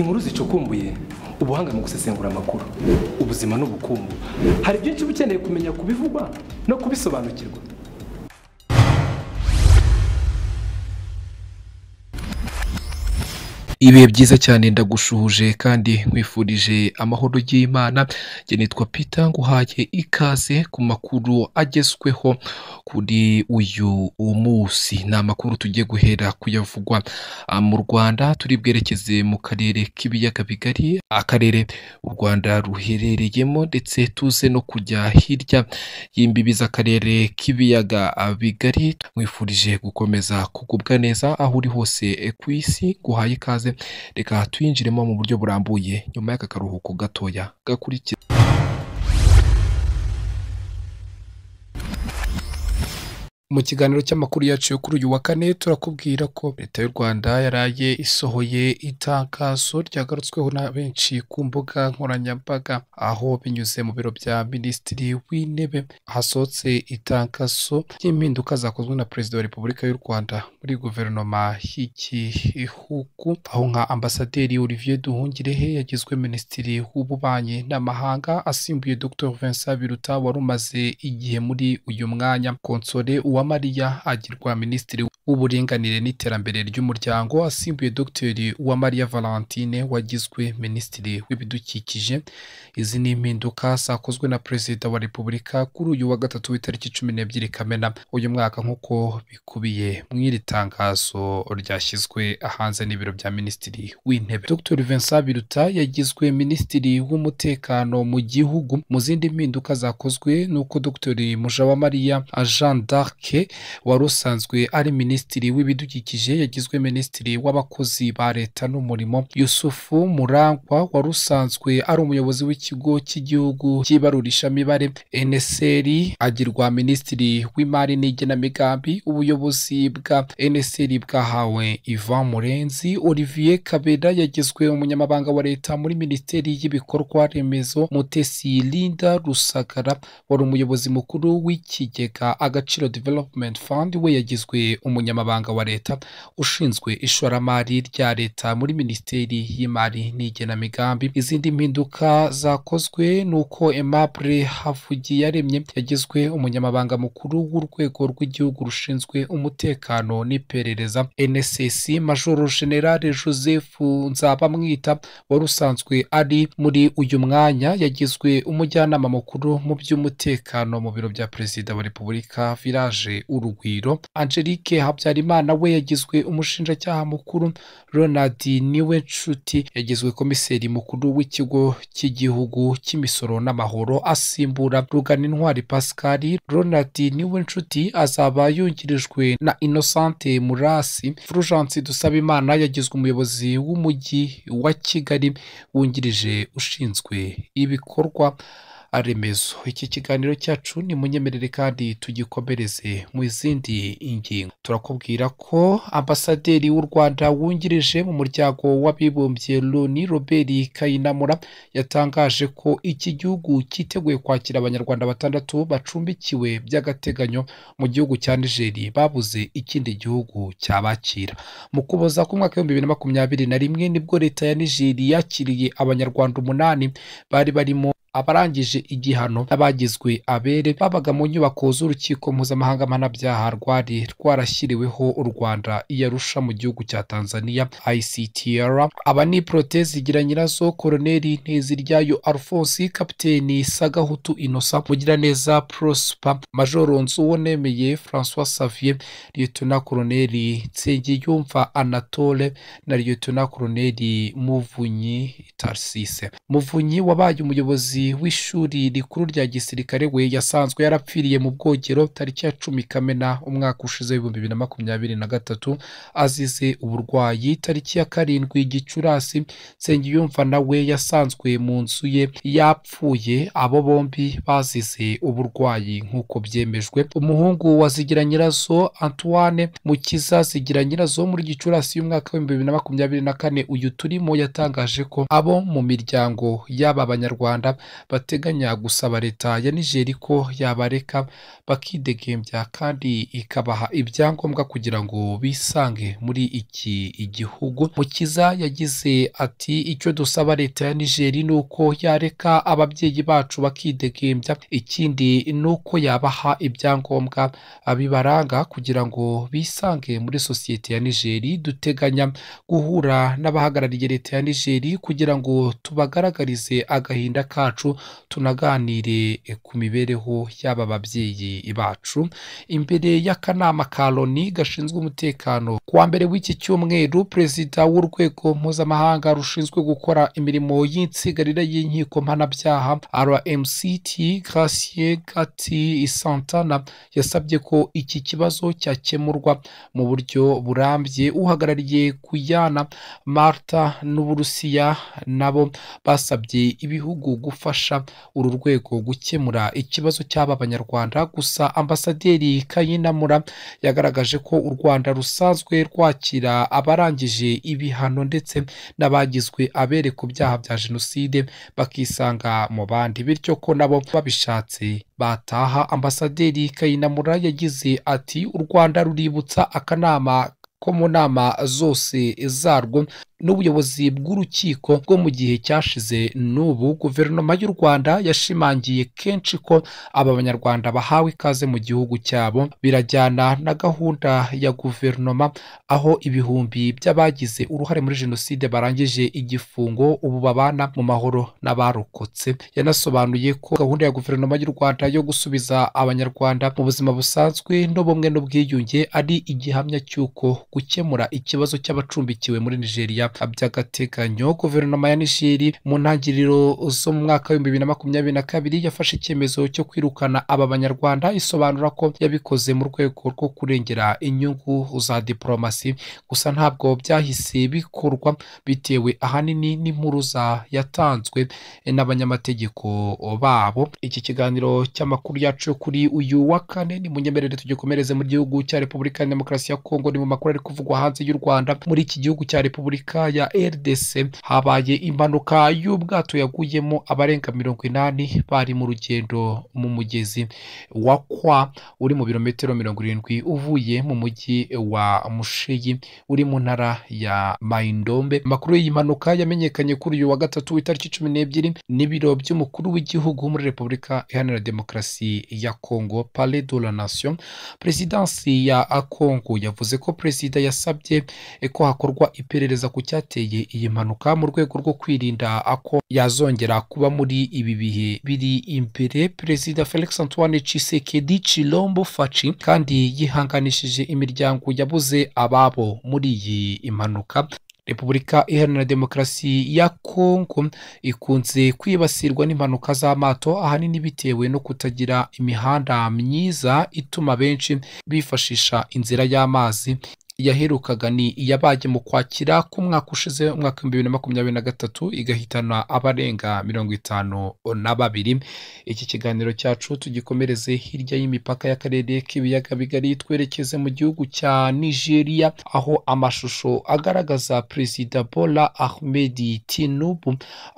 inkuru zicukumbuye ubuhanga mu gusesengura amakuru ubuzima n'ubukungu hari byinshi uba ukeneye kumenya kubivugwa no kubisobanukirwa ibihe byiza cyane ndagushuhuje kandi nkwifurije amahoro y'imana njye Peter nguhaye ikaze ku makuru agezweho kuri uyu munsi ni amakuru tugiye guhera kuyavugwa ah, mu rwanda turi bwerekeze mu karere k'ibiyaga bigari akarere u rwanda ruherereyemo ndetse tuze no kujya hirya y'imbibi z'akarere k'ibiyaga ah, bigari nkwifurije gukomeza kugubwa neza aho uri hose ku isi guhaye ikaze reka twinjiremo mu buryo burambuye nyuma y'aka karuhuko gatoya gakurikira mu kiganiro cy'amakuru yacu kuri uyu wa kane turakubwira ko leta y'u rwanda yaraye isohoye itangazo ryagarutsweho na benshi ku mbuga nkoranyambaga aho binyuze mu biro bya minisitiri w'intebe hasohotse itangazo ry'impinduka zakozwe na perezida wa repubulika y'u rwanda muri guverinoma y'iki gihugu aho nka ambasaderi olivier duhungirehe yagizwe minisitiri w'ububanyi n'amahanga asimbuye dr vincent biruta wari umaze igihe muri uyu mwanya konsole uwa Uwamariya agirwa Minisitiri w'uburinganire n'iterambere ry'umuryango asimbuye dogiteri Maria Valentine wagizwe minisitiri w'ibidukikije izi ni impinduka zakozwe na perezida wa repubulika kuri uyu wa gatatu w'itariki cumi n'ebyiri kamena uyu mwaka nk'uko bikubiye mu iri tangazo ryashyizwe hanze n'ibiro bya minisitiri w'intebe Dr Vincent Biruta yagizwe minisitiri w'umutekano mu gihugu mu zindi mpinduka zakozwe nuko dogiteri Mujawamariya Jean d'Arc wari usanzwe ari minisitiri minisitiri w'ibidukikije yagizwe minisitiri w'abakozi ba leta n'umurimo yusufu murangwa wari usanzwe ari umuyobozi w'ikigo cy'igihugu cy'ibarurishamibare eneseri agirwa minisitiri w'imari n'igenamigambi ubuyobozi bwa eneseri bwahawe ivan murenzi olivier kabera yagizwe umunyamabanga wa leta muri minisiteri y'ibikorwa remezo mutesi linda rusagara wari umuyobozi mukuru w'ikigega agaciro development fund we yagizwe umunyamabanga umunyamabanga wa leta ushinzwe ishoramari rya leta muri minisiteri y'imari n'igenamigambi izindi mpinduka zakozwe ni uko emabure havugiye yaremye yagizwe umunyamabanga mukuru w'urwego rw'igihugu rushinzwe umutekano n'iperereza NSS majoro generale joseph nzabamwita wari usanzwe ari muri uyu mwanya yagizwe umujyanama mukuru mu by'umutekano mu biro bya perezida wa repubulika village urugwiro angelique habyarimana we yagizwe umushinjacyaha mukuru ronald niwe nshuti yagizwe komiseri mukuru w'ikigo cy'igihugu cy'imisoro n'amahoro asimbura rugana intwari pascal ronald niwe nshuti azaba yungirijwe na inosante murasi fulgence dusabimana yagizwe umuyobozi w'umujyi wa kigali wungirije ushinzwe ibikorwa remezo iki kiganiro cyacu ni munyemerere kandi tugikomereze mu izindi ngingo turakubwira ko ambasaderi w'u rwanda wungirije mu muryango w'abibumbye loni robert kayinamura yatangaje ko iki gihugu cyiteguye kwakira abanyarwanda batandatu bacumbikiwe by'agateganyo mu gihugu cya nigeri babuze ikindi gihugu cyabakira mu kuboza k'umwaka w'ibihumbi bibiri na makumyabiri na rimwe nibwo leta ya nigeri yakiriye abanyarwanda umunani bari barimo abarangije igihano n'abagizwe abere babaga mu nyubako z'urukiko mpuzamahanga mpanabyaha rwari rwarashyiriweho u rwanda iyarusha mu gihugu cya tanzania ictr aba ni prote zigira nyirazo koroneli nteziryayo alphonse kapiteni sagahutu innocent mugiraneza prosper majoro nsuwonemeye francois xavier lieutenant koloneli nsengiyumva anatole na lieutenant koloneli muvunyi tarsise muvunyi wabaye umuyobozi umuyobozi w'ishuri rikuru rya gisirikare we yasanzwe yarapfiriye mu bwogero tariki ya cumi kamena umwaka ushize w'ibihumbi bibiri na makumyabiri na gatatu azize uburwayi tariki ya karindwi gicurasi nsengiyumva nawe yasanzwe mu nzu ye yapfuye abo bombi bazize uburwayi nk'uko byemejwe umuhungu wa zigira antoine mukiza zigira muri gicurasi y'umwaka w'ibihumbi bibiri na makumyabiri na kane uyu turimo yatangaje ko abo mu miryango y'aba banyarwanda bateganya gusaba leta ya nigeri ko yabareka bakidegembya kandi ikabaha ibyangombwa kugira ngo bisange muri iki igihugu mukiza yagize ati icyo dusaba leta ya nigeri ni uko yareka ababyeyi bacu bakidegembya ikindi ni uko yabaha ibyangombwa bibaranga kugira ngo bisange muri sosiyete ya nigeri duteganya guhura n'abahagarariye leta ya nigeri kugira ngo tubagaragarize agahinda kacu bacu tunaganire eh, ku mibereho y'aba babyeyi bacu imbere y'akanama ka loni gashinzwe umutekano ku wa mbere w'iki cyumweru perezida w'urwego mpuzamahanga rushinzwe gukora imirimo y'insigarira y'inkiko mpanabyaha rmct Gracie gati santana yasabye ko iki kibazo cyakemurwa mu buryo burambye uhagarariye kuyana marta n'uburusiya nabo basabye ibihugu gufata gufasha uru rwego gukemura ikibazo cy'aba banyarwanda gusa ambasaderi kayinamura yagaragaje ko u rwanda rusanzwe rwakira abarangije ibihano ndetse n'abagizwe abere ku byaha bya jenoside bakisanga mu bandi bityo ko nabo babishatse bataha ambasaderi kayinamura yagize ati u rwanda ruributsa akanama ko mu nama zose zarwo n'ubuyobozi bw'urukiko rwo mu gihe cyashize n'ubu guverinoma y'u rwanda yashimangiye kenshi ko aba banyarwanda bahawe ikaze mu gihugu cyabo birajyana na gahunda ya guverinoma aho ibihumbi by'abagize uruhare muri jenoside barangije igifungo ubu babana mu mahoro n'abarokotse yanasobanuye ko gahunda ya guverinoma y'u rwanda yo gusubiza abanyarwanda mu buzima busanzwe n'ubumwe n'ubwiyunge ari igihamya cy'uko gukemura ikibazo cy'abacumbikiwe muri nigeria runaka by'agateganyo guverinoma ya nishiri mu ntangiriro zo mu mwaka w'ibihumbi bibiri na makumyabiri na kabiri yafashe icyemezo cyo kwirukana aba banyarwanda isobanura ko yabikoze mu rwego rwo kurengera inyungu za diporomasi gusa ntabwo byahise bikorwa bitewe ahanini n'impuruza yatanzwe n'abanyamategeko babo iki kiganiro cy'amakuru yacu kuri uyu wa kane ni munyemerere tugikomereze mu gihugu cya repubulika ya demokarasi ya kongo ni mu makuru ari kuvugwa hanze y'u rwanda muri iki gihugu cya repubulika ya RDC habaye impanuka y'ubwato yaguyemo abarenga mirongo inani bari mu rugendo mu mugezi wa kwa uri mu birometero mirongo irindwi uvuye mu mujyi wa Mushigi uri mu ntara ya Maindombe amakuru y'iyi mpanuka yamenyekanye kuri uyu wa gatatu w'itariki cumi n'ebyiri n'ibiro by'umukuru w'igihugu muri Repubulika Iharanira Demokarasi ya Kongo Palais de la Nation Perezidansi ya Kongo yavuze ko perezida yasabye ko hakorwa iperereza ku icyateye iyi mpanuka mu rwego rwo kwirinda ko yazongera kuba muri ibi bihe biri imbere perezida felix antoine Tshisekedi Chilombo Faci kandi yihanganishije imiryango yabuze ababo muri iyi impanuka repubulika iharanira demokarasi ya kongo ikunze kwibasirwa n'impanuka z'amato ahanini bitewe no kutagira imihanda myiza ituma benshi bifashisha inzira y'amazi yaherukaga ni iyabaye mu kwakira k'umwaka ushize umwaka w'ibihumbi bibiri na makumyabiri na gatatu igahitana abarenga mirongo itanu na babiri iki kiganiro cyacu tugikomereze hirya y'imipaka y'akarere k'ibiyaga bigari twerekeze mu gihugu cya nigeria aho amashusho agaragaza perezida bola ahmed tinubu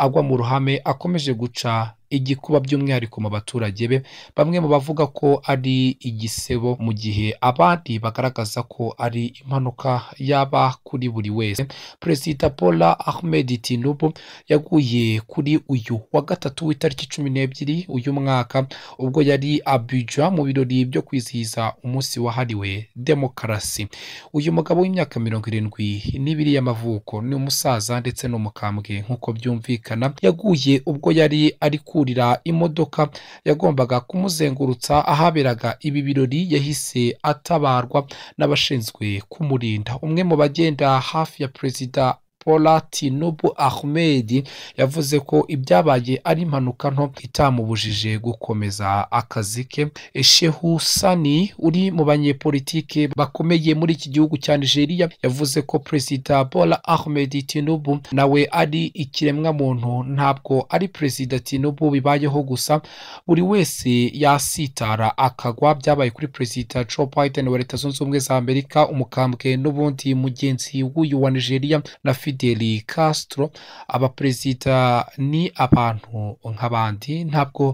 agwa mu ruhame akomeje guca igikuba by'umwihariko mu baturage be bamwe mu bavuga ko ari igisebo mu gihe abandi bagaragaza ko ari impanuka yaba kuri buri wese perezida Paula ahmed tinubu yaguye kuri uyu wa gatatu w'itariki cumi n'ebyiri uyu mwaka ubwo yari abija mu birori byo kwizihiza umunsi wahariwe demokarasi uyu mugabo w'imyaka mirongo irindwi n'ibiri y'amavuko ni umusaza ndetse n'umukambwe nk'uko byumvikana yaguye ubwo yari ari ku ahahurira imodoka yagombaga kumuzengurutsa ahaberaga ibi birori yahise atabarwa n'abashinzwe kumurinda umwe mu bagenda hafi ya perezida Bola Tinubu Ahmed yavuze ko ibyabaye ari impanuka nto itamubujije gukomeza akazi ke Shehu Sani uri mu banyepolitike bakomeye muri iki gihugu cya Nigeria yavuze ko Perezida Bola Ahmed Tinubu nawe ari ikiremwamuntu ntabwo ari Perezida Tinubu bibayeho gusa buri wese yasitara akagwa byabaye kuri Perezida Joe Biden wa Leta Zunze Ubumwe za Amerika umukambwe n'ubundi mugenzi w'uyu wa Nigeria na Fidel Castro abaperezida ni abantu nk'abandi ntabwo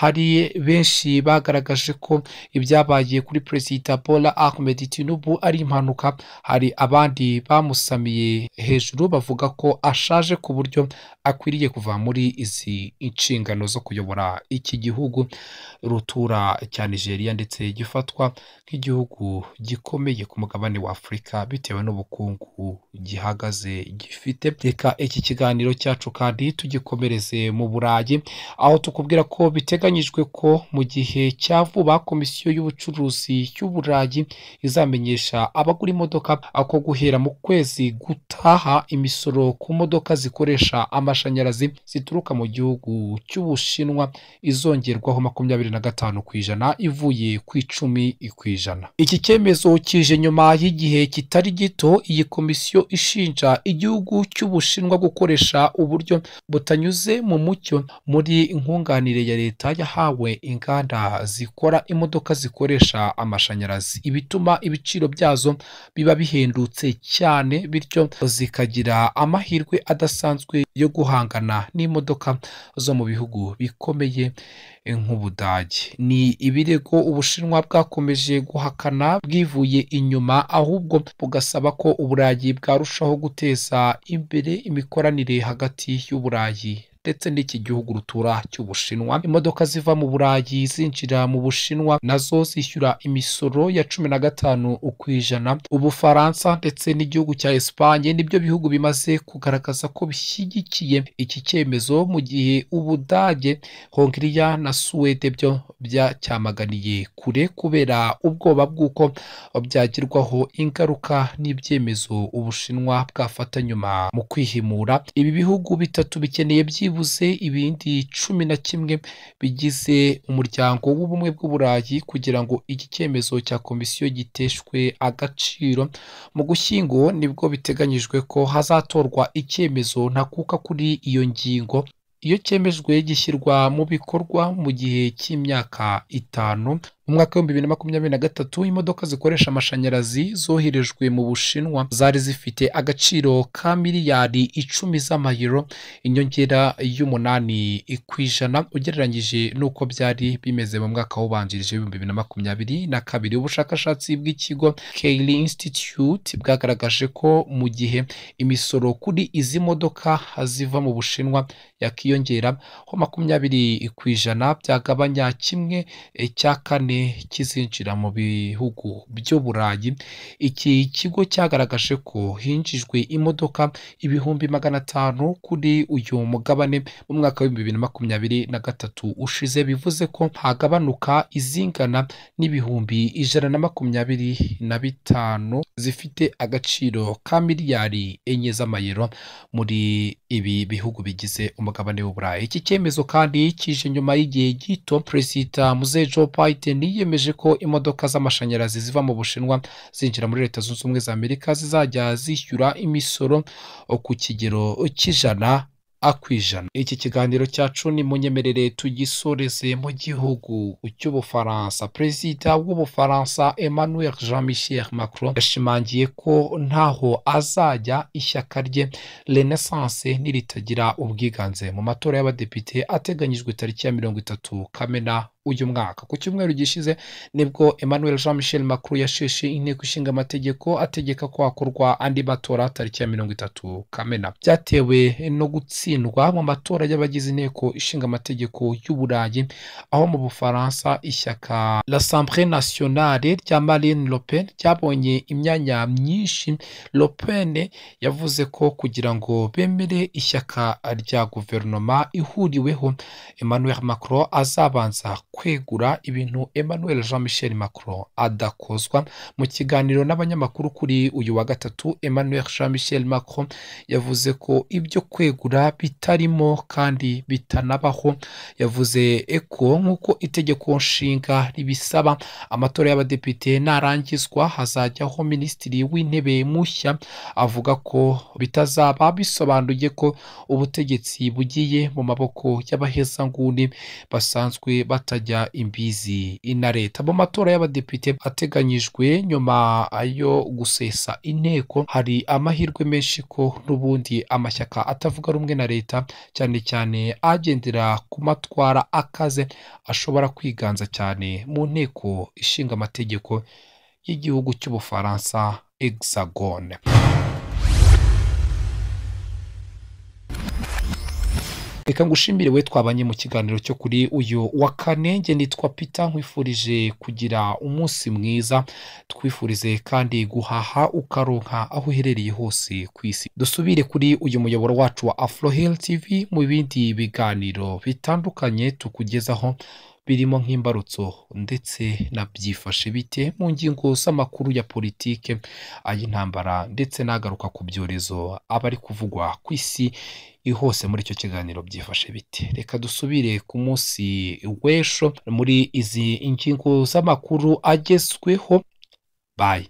hari benshi bagaragaje ko ibyabaye kuri perezida Bola Ahmed Tinubu ari impanuka hari abandi bamusamiye hejuru bavuga ko ashaje ku buryo akwiriye kuva muri izi inshingano zo kuyobora iki gihugu rutura cya Nigeria ndetse gifatwa nk'igihugu gikomeye ku mugabane wa Afurika bitewe n'ubukungu gihagaze gifite reka iki kiganiro cyacu kandi tugikomereze mu burayi aho tukubwira ko biteganyijwe ko mu gihe cya vuba komisiyo y'ubucuruzi y'uburayi izamenyesha abagura imodoka ako guhera mu kwezi gutaha imisoro ku modoka zikoresha amashanyarazi zituruka mu gihugu cy'ubushinwa izongerwaho makumyabiri na gatanu ku ijana ivuye ku icumi ku ijana iki cyemezo kije nyuma y'igihe kitari gito iyi komisiyo ishinja igihugu gihugu cy'Ubushinwa gukoresha uburyo butanyuze mu mucyo muri nkunganire ya leta yahawe inganda zikora imodoka zikoresha amashanyarazi ibituma ibiciro byazo biba bihendutse cyane bityo zikagira amahirwe adasanzwe yo guhangana n'imodoka zo mu bihugu bikomeye nk'Ubudage ni ibirego Ubushinwa bwakomeje guhakana bwivuye inyuma ahubwo bugasaba ko Uburayi bwarushaho guteza imbere imikoranire hagati y'Uburayi ndetse n'iki gihugu rutura cy'ubushinwa imodoka ziva mu burayi zinjira mu bushinwa nazo zishyura imisoro ya cumi na gatanu ku ijana ubufaransa ndetse n'igihugu cya esipanye nibyo bihugu bimaze kugaragaza ko bishyigikiye iki cyemezo mu gihe ubudage hongiriya na suwede byo byacyamaganiye kure kubera ubwoba bw'uko byagirwaho ingaruka n'ibyemezo ubushinwa bwafata nyuma mu kwihimura ibi bihugu bitatu bikeneye byibuze byibuze ibindi cumi na kimwe bigize umuryango w'ubumwe bw'uburayi kugira ngo iki cyemezo cya komisiyo giteshwe agaciro mu gushyingo nibwo biteganyijwe ko hazatorwa icyemezo ntakuka kuri iyo ngingo iyo cyemejwe gishyirwa mu bikorwa mu gihe cy'imyaka itanu mu mwaka w'ibihumbi bibiri na makumyabiri na gatatu imodoka zikoresha amashanyarazi zoherejwe mu bushinwa zari zifite agaciro ka miliyari icumi z'amayero inyongera y'umunani ku ijana ugereranyije n'uko byari bimeze mu mwaka w'ubanjirije w'ibihumbi bibiri na makumyabiri na kabiri ubushakashatsi bw'ikigo Cayley Institute bwagaragaje ko mu gihe imisoro kuri izi modoka ziva mu bushinwa yakiyongera ho makumyabiri ku ijana byagabanya kimwe eh, cya kane kizinjira mu bihugu by'uburayi iki kigo cyagaragaje ko hinjijwe imodoka ibihumbi magana atanu kuri uyu mugabane mu mwaka w'ibihumbi bibiri na makumyabiri na gatatu ushize bivuze ko hagabanuka izingana n'ibihumbi ijana na makumyabiri na bitanu zifite agaciro ka miliyari enye z'amayero muri ibi bihugu bigize umugabane w'uburayi iki cyemezo kandi kije nyuma y'igihe gito perezida muzehe joe yiyemeje ko imodoka z'amashanyarazi ziva mu bushinwa zinjira muri leta zunze ubumwe za amerika zizajya zishyura imisoro ku kigero cy'ijana akwijana iki kiganiro cyacu ni munyemerere tugisoreze mu gihugu cy'ubufaransa perezida w'ubufaransa emmanuel jean michel macron yashimangiye ko ntaho azajya ishyaka rye renaissance niritagira ubwiganze mu matora y'abadepite ateganyijwe tariki ya mirongo itatu kamena uyu mwaka ku cyumweru gishize nibwo emmanuel jean michel macron yasheshe inteko ishinga amategeko ategeka ko hakorwa andi matora tariki ya mirongo itatu kamena byatewe no gutsindwa mu matora y'abagize inteko ishinga amategeko y'uburayi aho mu bufaransa ishyaka la sambre nationale rya marine le ryabonye imyanya myinshi le pen yavuze ko kugira ngo bemere ishyaka rya guverinoma ihuriweho emmanuel macron azabanza kwegura ibintu Emmanuel Jean Michel Macron adakozwa mu kiganiro n'abanyamakuru kuri uyu wa gatatu Emmanuel Jean Michel Macron yavuze ko ibyo kwegura bitarimo kandi bitanabaho yavuze Eko nk'uko itegeko nshinga ribisaba amatora y'abadepite narangizwa hazajyaho minisitiri w'intebe mushya avuga ko bitazaba bisobanuye ko ubutegetsi bugiye mu maboko y'abahezanguni basanzwe batagira izajya imbizi na leta mu matora y'abadepite ateganyijwe nyuma yo gusesa inteko hari amahirwe menshi ko n'ubundi amashyaka atavuga rumwe na leta cyane cyane agendera ku matwara akaze ashobora kwiganza cyane mu nteko ishinga amategeko y'igihugu cy'ubufaransa hexagone reka ngushimire we twabanye mu kiganiro cyo kuri uyu wa kane nge nitwa pita nkwifurije kugira umunsi mwiza twifurize kandi guhaha ukaronka aho uherereye hose ku isi dusubire kuri uyu muyoboro wacu wa afro tv mu bindi biganiro bitandukanye tukugezaho birimo nk'imbarutso ndetse na byifashe bite mu ngingo z'amakuru ya politike ay'intambara ndetse n'agaruka ku byorezo aba ari kuvugwa ku isi hose muri icyo kiganiro byifashe bite reka dusubire ku munsi w'ejo muri izi ngingo z'amakuru agezweho bayi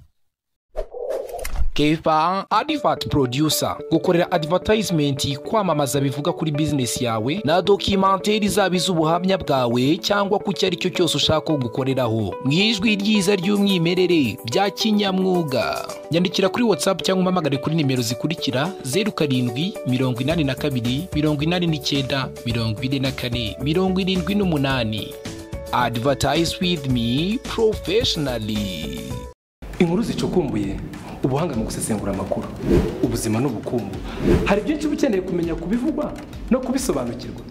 keva advert producer gukorera advertisement kwamamaza bivuga kuri business yawe na documentaire izaba iz'ubuhamya bwawe cyangwa ku icyo ari cyo cyose ushaka gukoreraho mu ijwi ryiza ry'umwimerere bya kinyamwuga nyandikira kuri whatsapp cyangwa umpamagare kuri nimero zikurikira zeru karindwi mirongo inani na kabiri mirongo inani n'icyenda mirongo ine na kane mirongo irindwi n'umunani advertise with me professionally inkuru zicukumbuye ubuhanga mu gusesengura amakuru ubuzima n'ubukungu hari byinshi uba ukeneye kumenya kubivugwa no kubisobanukirwa